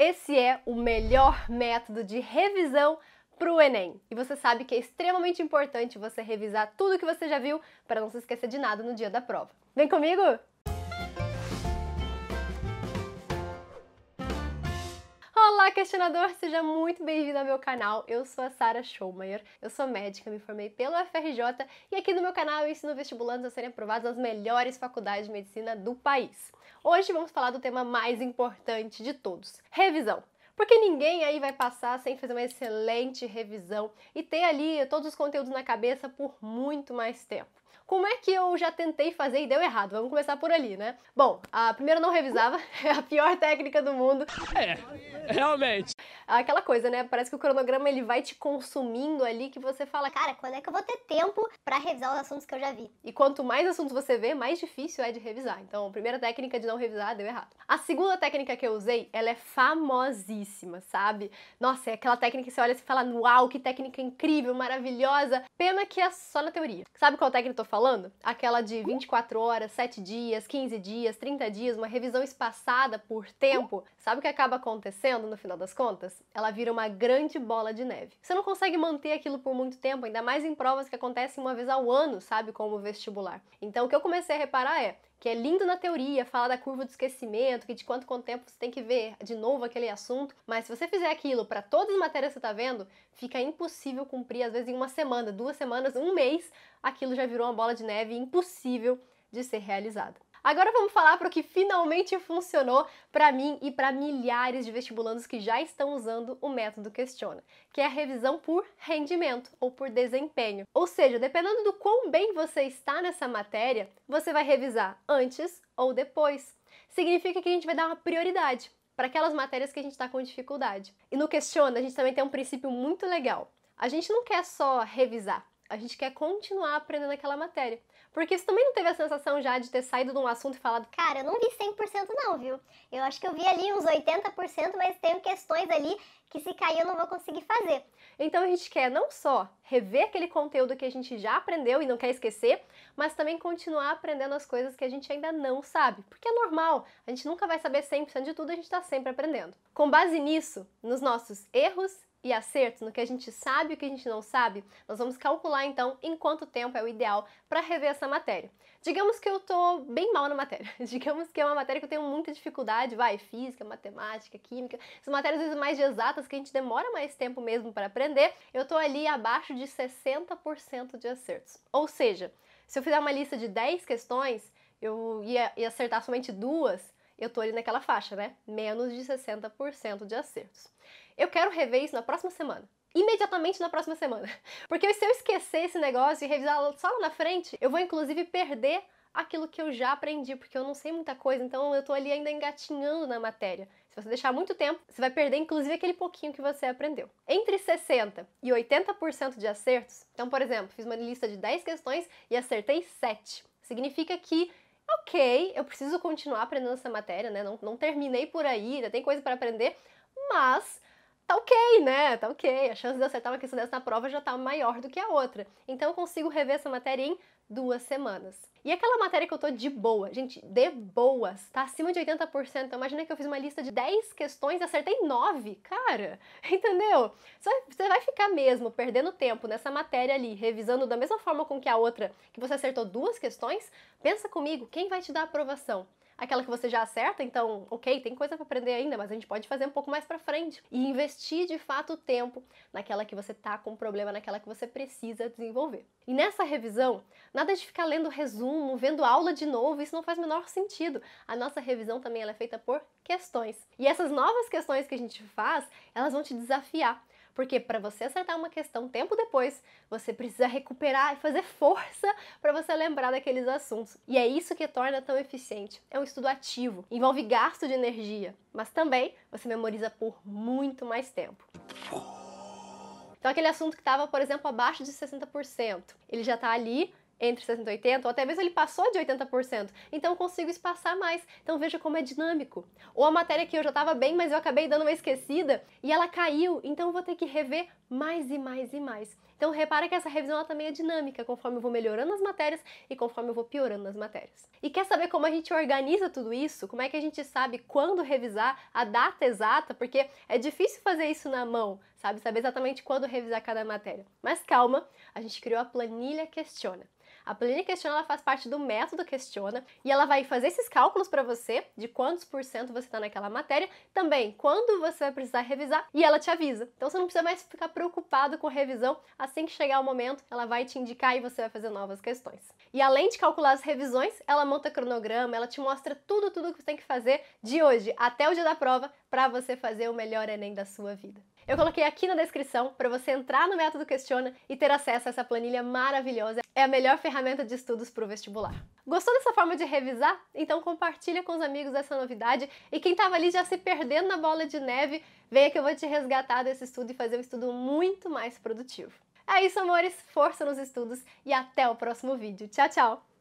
Esse é o melhor método de revisão para o Enem. E você sabe que é extremamente importante você revisar tudo que você já viu para não se esquecer de nada no dia da prova. Vem comigo! questionador, seja muito bem-vindo ao meu canal. Eu sou a Sara Schomayer, eu sou médica, me formei pela FRJ e aqui no meu canal eu ensino vestibulantes a serem aprovados nas melhores faculdades de medicina do país. Hoje vamos falar do tema mais importante de todos: revisão. Porque ninguém aí vai passar sem fazer uma excelente revisão e ter ali todos os conteúdos na cabeça por muito mais tempo. Como é que eu já tentei fazer e deu errado? Vamos começar por ali, né? Bom, a primeira não revisava, é a pior técnica do mundo. É, realmente aquela coisa, né? Parece que o cronograma ele vai te consumindo ali que você fala, cara, quando é que eu vou ter tempo para revisar os assuntos que eu já vi? E quanto mais assuntos você vê, mais difícil é de revisar. Então, a primeira técnica de não revisar deu errado. A segunda técnica que eu usei, ela é famosíssima, sabe? Nossa, é aquela técnica que você olha e fala, uau, que técnica incrível, maravilhosa. Pena que é só na teoria. Sabe qual técnica eu tô falando? Aquela de 24 horas, 7 dias, 15 dias, 30 dias, uma revisão espaçada por tempo. Sabe o que acaba acontecendo no final das contas? Ela vira uma grande bola de neve. Você não consegue manter aquilo por muito tempo, ainda mais em provas que acontecem uma vez ao ano, sabe, como o vestibular. Então o que eu comecei a reparar é que é lindo na teoria, falar da curva do esquecimento, que de quanto quanto tempo você tem que ver de novo aquele assunto, mas se você fizer aquilo para todas as matérias que você está vendo, fica impossível cumprir, às vezes em uma semana, duas semanas, um mês, aquilo já virou uma bola de neve impossível de ser realizada. Agora vamos falar para o que finalmente funcionou para mim e para milhares de vestibulandos que já estão usando o método Questiona, que é a revisão por rendimento ou por desempenho. Ou seja, dependendo do quão bem você está nessa matéria, você vai revisar antes ou depois. Significa que a gente vai dar uma prioridade para aquelas matérias que a gente está com dificuldade. E no Questiona, a gente também tem um princípio muito legal. A gente não quer só revisar, a gente quer continuar aprendendo aquela matéria. Porque você também não teve a sensação já de ter saído de um assunto e falado, cara, eu não vi 100% não, viu? Eu acho que eu vi ali uns 80%, mas tenho questões ali que se cair eu não vou conseguir fazer. Então a gente quer não só rever aquele conteúdo que a gente já aprendeu e não quer esquecer, mas também continuar aprendendo as coisas que a gente ainda não sabe, porque é normal, a gente nunca vai saber 100% de tudo, a gente está sempre aprendendo. Com base nisso, nos nossos erros e acertos, no que a gente sabe e o que a gente não sabe, nós vamos calcular então em quanto tempo é o ideal para rever essa matéria. Digamos que eu tô bem mal na matéria, digamos que é uma matéria que eu tenho muita dificuldade, vai, física, matemática, química, essas matérias às vezes mais exatas que a gente demora mais tempo mesmo para aprender, eu tô ali abaixo de 60% de acertos. Ou seja, se eu fizer uma lista de 10 questões, eu ia, ia acertar somente duas, eu tô ali naquela faixa, né? Menos de 60% de acertos eu quero rever isso na próxima semana imediatamente na próxima semana. Porque se eu esquecer esse negócio e revisar só lá na frente, eu vou inclusive perder aquilo que eu já aprendi, porque eu não sei muita coisa, então eu tô ali ainda engatinhando na matéria. Se você deixar muito tempo, você vai perder inclusive aquele pouquinho que você aprendeu. Entre 60 e 80% de acertos, então, por exemplo, fiz uma lista de 10 questões e acertei 7. Significa que Ok, eu preciso continuar aprendendo essa matéria, né? Não, não terminei por aí, ainda tem coisa para aprender, mas tá ok, né? Tá ok. A chance de eu acertar uma questão dessa na prova já tá maior do que a outra. Então eu consigo rever essa matéria em duas semanas. E aquela matéria que eu tô de boa, gente, de boas, tá acima de 80%. Então imagina que eu fiz uma lista de 10 questões e acertei 9, cara, entendeu? Você vai ficar mesmo perdendo tempo nessa matéria ali, revisando da mesma forma com que a outra que você acertou duas questões? Pensa comigo, quem vai te dar aprovação? aquela que você já acerta, então, ok, tem coisa para aprender ainda, mas a gente pode fazer um pouco mais para frente e investir de fato o tempo naquela que você tá com problema, naquela que você precisa desenvolver. E nessa revisão, nada de ficar lendo resumo, vendo aula de novo, isso não faz o menor sentido. A nossa revisão também é feita por questões. E essas novas questões que a gente faz, elas vão te desafiar porque para você acertar uma questão tempo depois, você precisa recuperar e fazer força para você lembrar daqueles assuntos. E é isso que torna tão eficiente. É um estudo ativo, envolve gasto de energia, mas também você memoriza por muito mais tempo. Então aquele assunto que estava, por exemplo, abaixo de 60%, ele já está ali entre 60 e 80, ou até mesmo ele passou de 80%. Então eu consigo espaçar mais. Então veja como é dinâmico. Ou a matéria que eu já estava bem, mas eu acabei dando uma esquecida e ela caiu, então eu vou ter que rever mais e mais e mais. Então repara que essa revisão ela também é dinâmica, conforme eu vou melhorando as matérias e conforme eu vou piorando as matérias. E quer saber como a gente organiza tudo isso? Como é que a gente sabe quando revisar, a data exata? Porque é difícil fazer isso na mão, sabe? Saber exatamente quando revisar cada matéria. Mas calma, a gente criou a planilha Questiona. A planilha Questiona ela faz parte do método Questiona e ela vai fazer esses cálculos para você de quantos por cento você está naquela matéria, também quando você vai precisar revisar e ela te avisa. Então você não precisa mais ficar preocupado com revisão. Assim que chegar o momento, ela vai te indicar e você vai fazer novas questões. E além de calcular as revisões, ela monta cronograma, ela te mostra tudo, tudo que você tem que fazer de hoje até o dia da prova para você fazer o melhor Enem da sua vida. Eu coloquei aqui na descrição para você entrar no Método Questiona e ter acesso a essa planilha maravilhosa. É a melhor ferramenta de estudos para o vestibular. Gostou dessa forma de revisar? Então compartilha com os amigos essa novidade e quem estava ali já se perdendo na bola de neve, venha que eu vou te resgatar desse estudo e fazer um estudo muito mais produtivo. É isso, amores. Força nos estudos e até o próximo vídeo. Tchau, tchau!